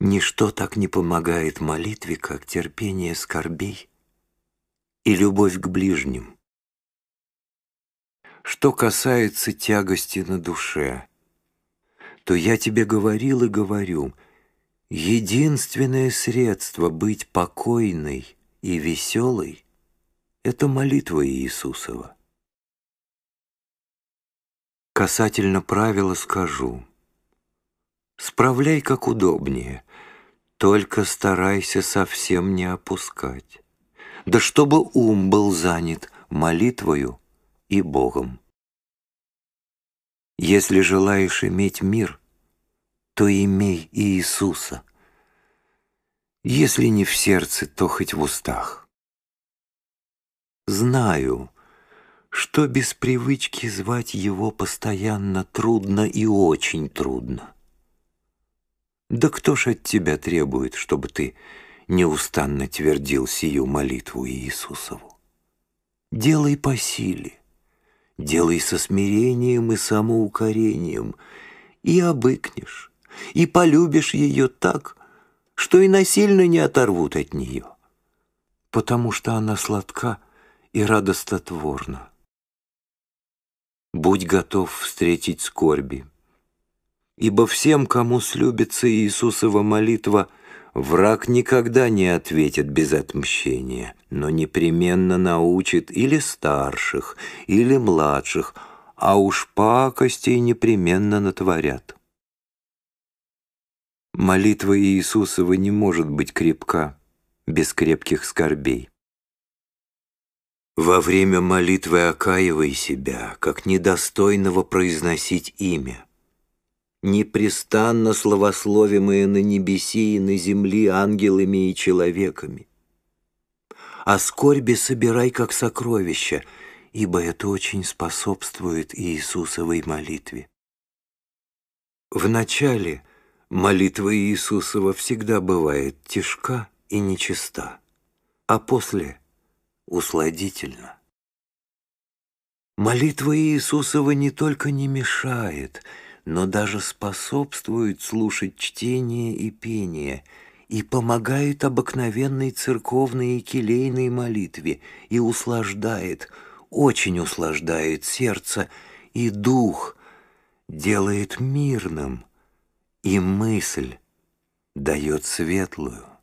Ничто так не помогает молитве, как терпение скорбей и любовь к ближним. Что касается тягости на душе, то я тебе говорил и говорю, единственное средство быть покойной и веселой — это молитва Иисусова. Касательно правила скажу — Справляй, как удобнее, только старайся совсем не опускать. Да чтобы ум был занят молитвою и Богом. Если желаешь иметь мир, то имей и Иисуса. Если не в сердце, то хоть в устах. Знаю, что без привычки звать его постоянно трудно и очень трудно. Да кто ж от тебя требует, чтобы ты неустанно твердил сию молитву Иисусову? Делай по силе, делай со смирением и самоукорением, и обыкнешь, и полюбишь ее так, что и насильно не оторвут от нее, потому что она сладка и радостотворна. Будь готов встретить скорби, Ибо всем, кому слюбится Иисусова молитва, враг никогда не ответит без отмщения, но непременно научит или старших, или младших, а уж пакостей непременно натворят. Молитва Иисусова не может быть крепка без крепких скорбей. Во время молитвы окаивай себя, как недостойного произносить имя непрестанно словословимые на небеси и на земле ангелами и человеками. А скорби собирай как сокровища, ибо это очень способствует Иисусовой молитве. В начале молитва Иисусова всегда бывает тяжка и нечиста, а после — усладительна. Молитва Иисусова не только не мешает — но даже способствует слушать чтение и пение и помогает обыкновенной церковной и келейной молитве и услаждает, очень услаждает сердце и дух, делает мирным и мысль дает светлую.